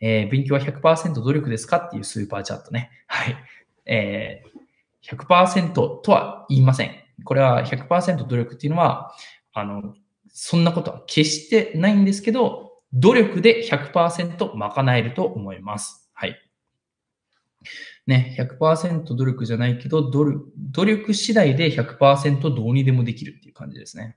えー、勉強は100%努力ですかっていうスーパーチャットね。はい。えー、100%とは言いません。これは100%努力っていうのは、あの、そんなことは決してないんですけど、努力で100%賄えると思います。はい。ね、100%努力じゃないけど、努力次第で100%どうにでもできるっていう感じですね。